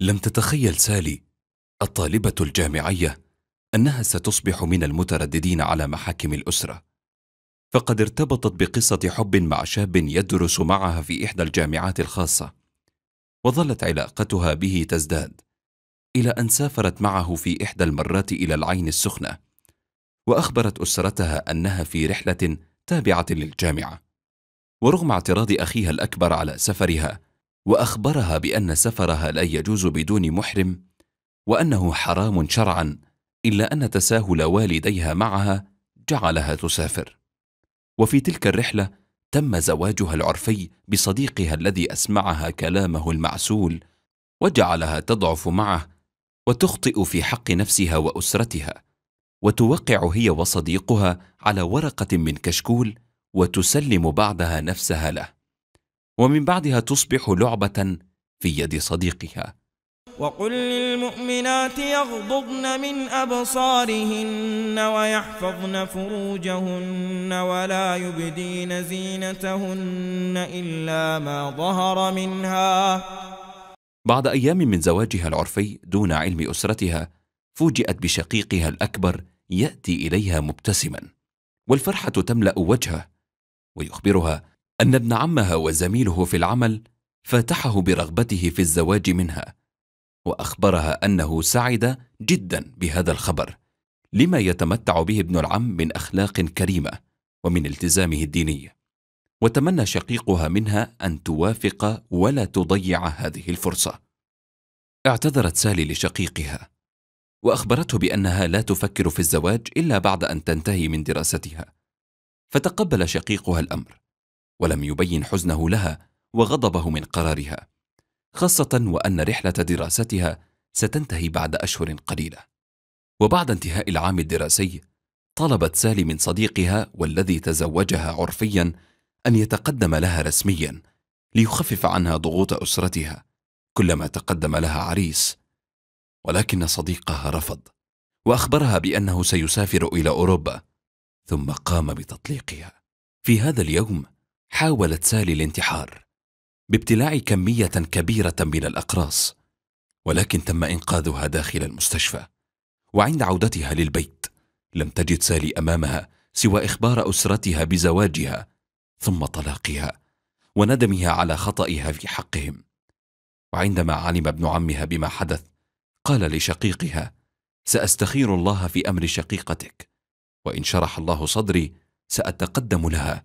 لم تتخيل سالي الطالبة الجامعية أنها ستصبح من المترددين على محاكم الأسرة فقد ارتبطت بقصة حب مع شاب يدرس معها في إحدى الجامعات الخاصة وظلت علاقتها به تزداد إلى أن سافرت معه في إحدى المرات إلى العين السخنة وأخبرت أسرتها أنها في رحلة تابعة للجامعة ورغم اعتراض أخيها الأكبر على سفرها واخبرها بان سفرها لا يجوز بدون محرم وانه حرام شرعا الا ان تساهل والديها معها جعلها تسافر وفي تلك الرحله تم زواجها العرفي بصديقها الذي اسمعها كلامه المعسول وجعلها تضعف معه وتخطئ في حق نفسها واسرتها وتوقع هي وصديقها على ورقه من كشكول وتسلم بعدها نفسها له ومن بعدها تصبح لعبة في يد صديقها وقل للمؤمنات يغضضن من أبصارهن ويحفظن فروجهن ولا يبدين زينتهن إلا ما ظهر منها بعد أيام من زواجها العرفي دون علم أسرتها فوجئت بشقيقها الأكبر يأتي إليها مبتسما والفرحة تملأ وجهه ويخبرها أن ابن عمها وزميله في العمل فاتحه برغبته في الزواج منها وأخبرها أنه سعد جدا بهذا الخبر لما يتمتع به ابن العم من أخلاق كريمة ومن التزامه الديني وتمنى شقيقها منها أن توافق ولا تضيع هذه الفرصة اعتذرت سالي لشقيقها وأخبرته بأنها لا تفكر في الزواج إلا بعد أن تنتهي من دراستها فتقبل شقيقها الأمر ولم يبين حزنه لها وغضبه من قرارها خاصة وأن رحلة دراستها ستنتهي بعد أشهر قليلة وبعد انتهاء العام الدراسي طلبت سالي من صديقها والذي تزوجها عرفيا أن يتقدم لها رسميا ليخفف عنها ضغوط أسرتها كلما تقدم لها عريس ولكن صديقها رفض وأخبرها بأنه سيسافر إلى أوروبا ثم قام بتطليقها في هذا اليوم حاولت سالي الانتحار بابتلاع كمية كبيرة من الأقراص ولكن تم إنقاذها داخل المستشفى وعند عودتها للبيت لم تجد سالي أمامها سوى إخبار أسرتها بزواجها ثم طلاقها وندمها على خطأها في حقهم وعندما علم ابن عمها بما حدث قال لشقيقها سأستخير الله في أمر شقيقتك وإن شرح الله صدري سأتقدم لها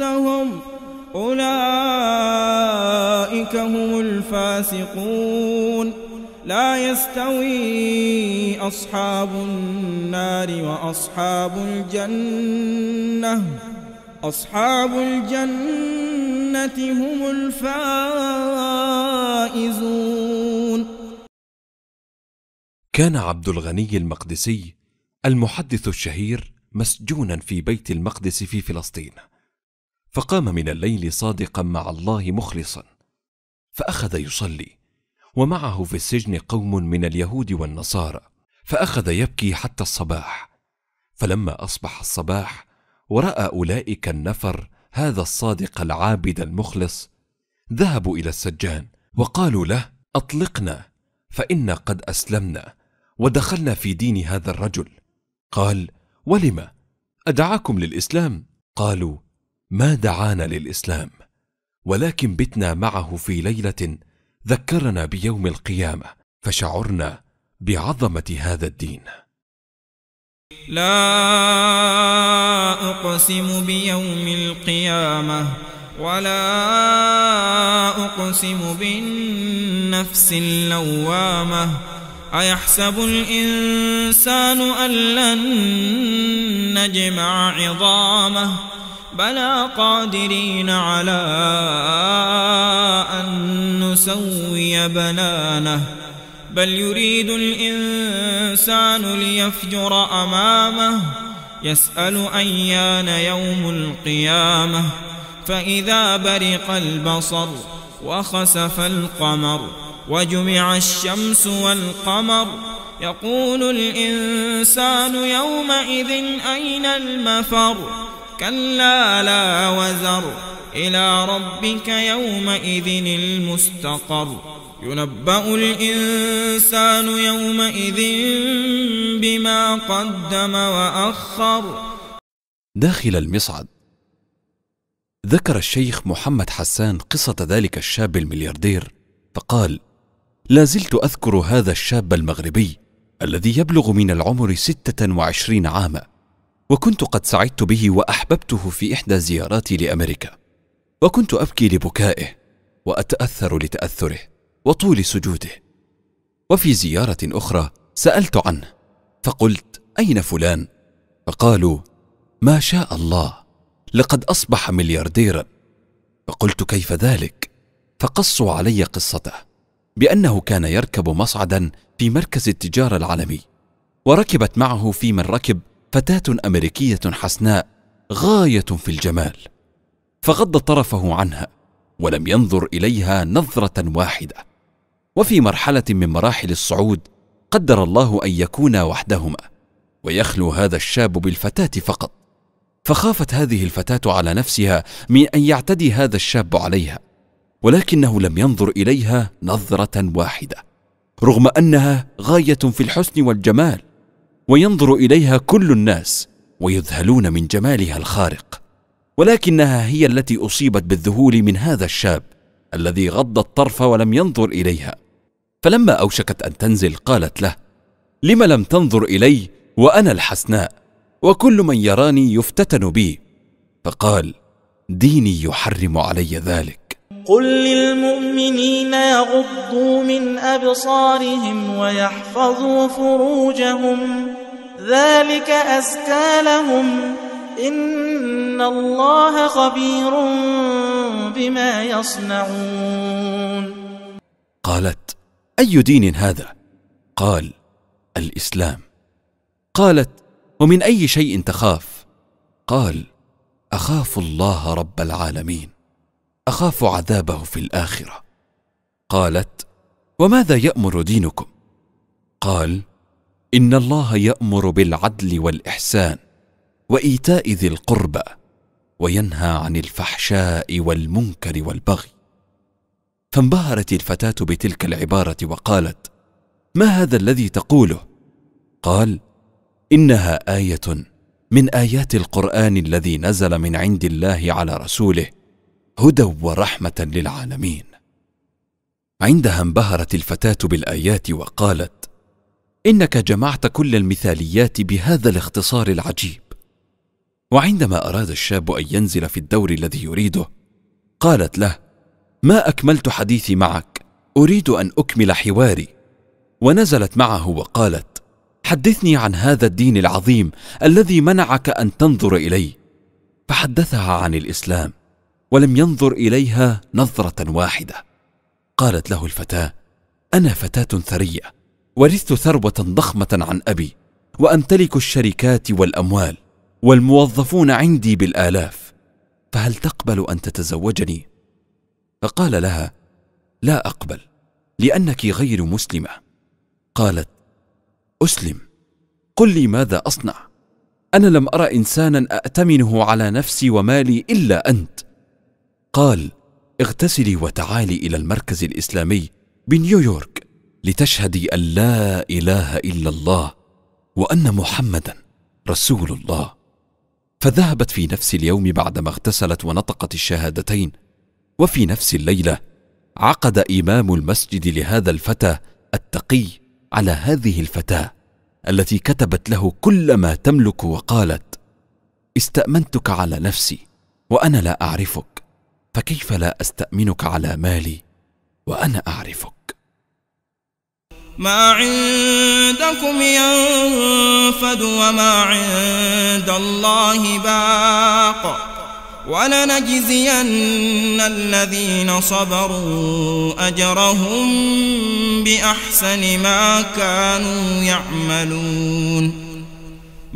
أنفسهم أولئك هم الفاسقون لا يستوي أصحاب النار وأصحاب الجنة أصحاب الجنة هم الفائزون كان عبد الغني المقدسي المحدث الشهير مسجونا في بيت المقدس في فلسطين فقام من الليل صادقا مع الله مخلصا فاخذ يصلي ومعه في السجن قوم من اليهود والنصارى فاخذ يبكي حتى الصباح فلما اصبح الصباح وراى اولئك النفر هذا الصادق العابد المخلص ذهبوا الى السجان وقالوا له اطلقنا فانا قد اسلمنا ودخلنا في دين هذا الرجل قال ولم ادعاكم للاسلام قالوا ما دعانا للاسلام ولكن بتنا معه في ليله ذكرنا بيوم القيامه فشعرنا بعظمه هذا الدين لا اقسم بيوم القيامه ولا اقسم بالنفس اللوامه ايحسب الانسان ان لن نجمع عظامه بلى قادرين على أن نسوي بنانه بل يريد الإنسان ليفجر أمامه يسأل أيان يوم القيامة فإذا برق البصر وخسف القمر وجمع الشمس والقمر يقول الإنسان يومئذ أين المفر كلا لا وزر إلى ربك يومئذ المستقر ينبأ الإنسان يومئذ بما قدم وأخر داخل المصعد ذكر الشيخ محمد حسان قصة ذلك الشاب الملياردير فقال لا زلت أذكر هذا الشاب المغربي الذي يبلغ من العمر ستة وعشرين عاماً وكنت قد سعدت به واحببته في احدى زياراتي لامريكا وكنت ابكي لبكائه واتاثر لتاثره وطول سجوده وفي زياره اخرى سالت عنه فقلت اين فلان فقالوا ما شاء الله لقد اصبح مليارديرا فقلت كيف ذلك فقصوا علي قصته بانه كان يركب مصعدا في مركز التجاره العالمي وركبت معه في من ركب فتاة أمريكية حسناء غاية في الجمال فغض طرفه عنها ولم ينظر إليها نظرة واحدة وفي مرحلة من مراحل الصعود قدر الله أن يكونا وحدهما ويخلو هذا الشاب بالفتاة فقط فخافت هذه الفتاة على نفسها من أن يعتدي هذا الشاب عليها ولكنه لم ينظر إليها نظرة واحدة رغم أنها غاية في الحسن والجمال وينظر اليها كل الناس ويذهلون من جمالها الخارق ولكنها هي التي اصيبت بالذهول من هذا الشاب الذي غض الطرف ولم ينظر اليها فلما اوشكت ان تنزل قالت له لم لم تنظر الي وانا الحسناء وكل من يراني يفتتن بي فقال ديني يحرم علي ذلك قل للمؤمنين يغضوا من أبصارهم ويحفظوا فروجهم ذلك أزكى لهم إن الله خبير بما يصنعون قالت أي دين هذا؟ قال الإسلام قالت ومن أي شيء تخاف؟ قال أخاف الله رب العالمين اخاف عذابه في الاخره قالت وماذا يامر دينكم قال ان الله يامر بالعدل والاحسان وايتاء ذي القربى وينهى عن الفحشاء والمنكر والبغي فانبهرت الفتاه بتلك العباره وقالت ما هذا الذي تقوله قال انها ايه من ايات القران الذي نزل من عند الله على رسوله هدى ورحمه للعالمين عندها انبهرت الفتاه بالايات وقالت انك جمعت كل المثاليات بهذا الاختصار العجيب وعندما اراد الشاب ان ينزل في الدور الذي يريده قالت له ما اكملت حديثي معك اريد ان اكمل حواري ونزلت معه وقالت حدثني عن هذا الدين العظيم الذي منعك ان تنظر اليه فحدثها عن الاسلام ولم ينظر اليها نظره واحده قالت له الفتاه انا فتاه ثريه ورثت ثروه ضخمه عن ابي وامتلك الشركات والاموال والموظفون عندي بالالاف فهل تقبل ان تتزوجني فقال لها لا اقبل لانك غير مسلمه قالت اسلم قل لي ماذا اصنع انا لم ارى انسانا ااتمنه على نفسي ومالي الا انت قال اغتسلي وتعالي الى المركز الاسلامي بنيويورك لتشهدي ان لا اله الا الله وان محمدا رسول الله فذهبت في نفس اليوم بعدما اغتسلت ونطقت الشهادتين وفي نفس الليله عقد امام المسجد لهذا الفتى التقي على هذه الفتاه التي كتبت له كل ما تملك وقالت استامنتك على نفسي وانا لا اعرفك فكيف لا استامنك على مالي وانا اعرفك ما عندكم ينفد وما عند الله باق ولنجزين الذين صبروا أجرهم بأحسن ما كانوا يعملون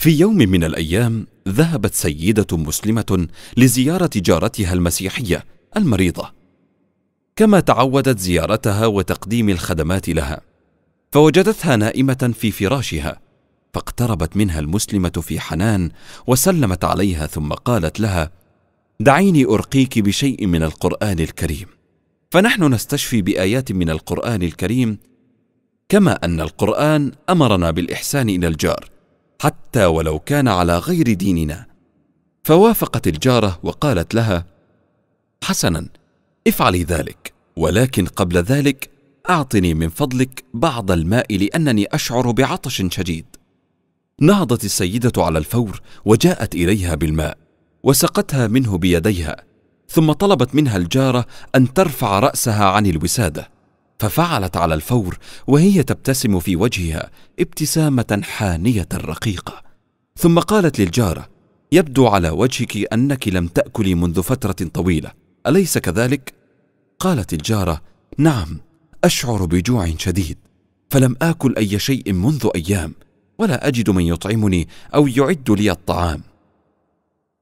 في يوم من الايام ذهبت سيده مسلمه لزياره جارتها المسيحيه المريضه كما تعودت زيارتها وتقديم الخدمات لها فوجدتها نائمه في فراشها فاقتربت منها المسلمه في حنان وسلمت عليها ثم قالت لها دعيني ارقيك بشيء من القران الكريم فنحن نستشفي بايات من القران الكريم كما ان القران امرنا بالاحسان الى الجار حتى ولو كان على غير ديننا فوافقت الجاره وقالت لها حسنا افعلي ذلك ولكن قبل ذلك اعطني من فضلك بعض الماء لانني اشعر بعطش شديد نهضت السيده على الفور وجاءت اليها بالماء وسقتها منه بيديها ثم طلبت منها الجاره ان ترفع راسها عن الوساده ففعلت على الفور وهي تبتسم في وجهها ابتسامه حانيه رقيقه ثم قالت للجاره يبدو على وجهك انك لم تاكلي منذ فتره طويله اليس كذلك قالت الجاره نعم اشعر بجوع شديد فلم اكل اي شيء منذ ايام ولا اجد من يطعمني او يعد لي الطعام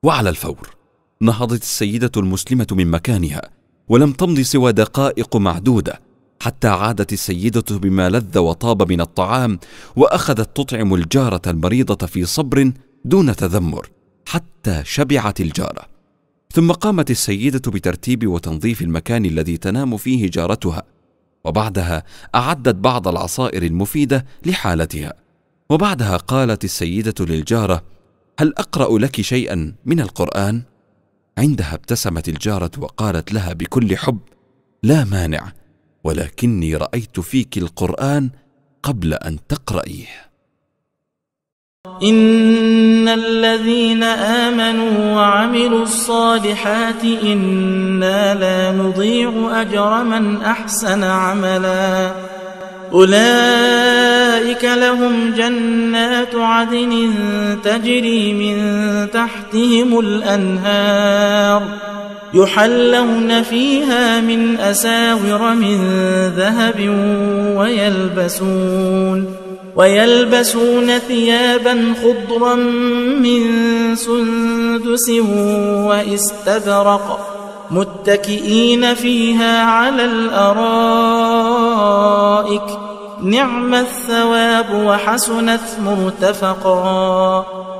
وعلى الفور نهضت السيده المسلمه من مكانها ولم تمض سوى دقائق معدوده حتى عادت السيدة بما لذ وطاب من الطعام وأخذت تطعم الجارة المريضة في صبر دون تذمر حتى شبعت الجارة ثم قامت السيدة بترتيب وتنظيف المكان الذي تنام فيه جارتها وبعدها أعدت بعض العصائر المفيدة لحالتها وبعدها قالت السيدة للجارة هل أقرأ لك شيئا من القرآن؟ عندها ابتسمت الجارة وقالت لها بكل حب لا مانع ولكني رايت فيك القران قبل ان تقرايه ان الذين امنوا وعملوا الصالحات انا لا نضيع اجر من احسن عملا أولئك لهم جنات عدن تجري من تحتهم الأنهار يحلون فيها من أساور من ذهب ويلبسون ويلبسون ثيابا خضرا من سندس واستبرق متكئين فيها على الأرائك نعم الثواب وحسنت مرتفقا